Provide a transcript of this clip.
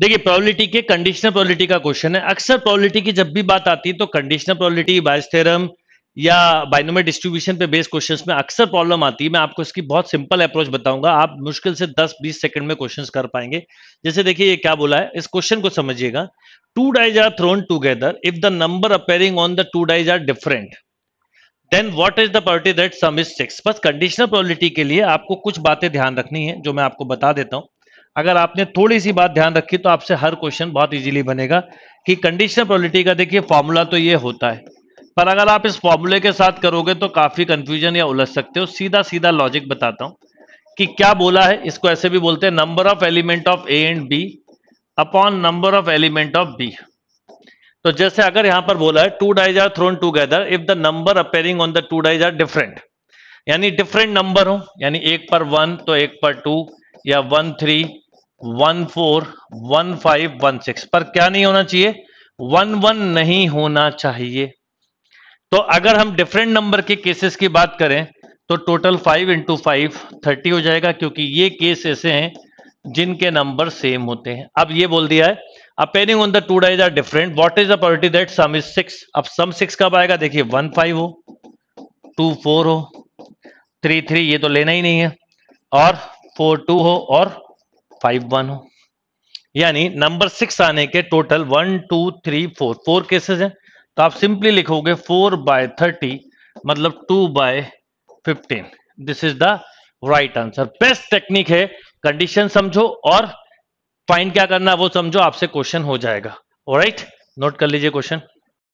देखिए प्रोबेबिलिटी के conditional probability का क्वेश्चन है अक्सर प्रोबेबिलिटी की जब भी बात आती है तो कंडीशनल प्रोबेबिलिटी बायस थ्योरम या बाइनोमियल डिस्ट्रीब्यूशन पे बेस्ड क्वेश्चंस में अक्सर प्रॉब्लम आती है मैं आपको इसकी बहुत सिंपल अप्रोच बताऊंगा आप मुश्किल से 10-20 सेकंड में क्वेश्चंस कर पाएंगे जैसे देखिए ये क्या बोला है इस क्वेश्चन को समझिएगा two dice are thrown together if the number appearing on the two dice are different then what is the probability that sum is six बस कंडीशनल प्रोबेबिलिटी के लिए आपको कुछ बातें ध्यान रखनी है जो मैं आपको बता देता हूँ अगर आपने थोड़ी सी बात ध्यान रखी तो आपसे हर क्वेश्चन बहुत इजीली बनेगा कि कंडीशनल प्रोबेबिलिटी का देखिए फॉर्मूला तो ये होता है पर अगर आप इस फॉर्मूले के साथ करोगे तो काफ़ी कंफ्यूजन या उलझ सकते हो सीधा सीधा लॉजिक बताता हूं कि क्या बोला है इसको ऐसे भी बोलते हैं number of element of A and B upon number of element of B तो जैसे अगर यहां पर बोला है two dice are thrown together if the number appearing on the two dice are different यानी डिफरेंट नंबर हो यानी एक पर वन तो एक पर टू या one three one four one five one six पर क्या नहीं होना चाहिए वन वन नहीं होना चाहिए तो अगर हम डिफरेंट नंबर के केसेस की बात करें तो total five into five thirty हो जाएगा क्योंकि ये केस ऐसे हैं जिनके नंबर सेम होते हैं अब ये बोल दिया है appearing on the two dice are different what is the that sum is six अब सम सिक्स कब आएगा देखिए वन फाइव हो टू फोर हो थ्री थ्री ये तो लेना ही नहीं है और फोर टू हो और फाइव वन हो यानी नंबर सिक्स आने के total one two three four four cases हैं तो आप सिंपली लिखोगे फोर बाय थर्टी मतलब two by fifteen this is the right answer best technique है कंडीशन समझो और फाइंड क्या करना वो समझो आपसे क्वेश्चन हो जाएगा राइट नोट कर लीजिए क्वेश्चन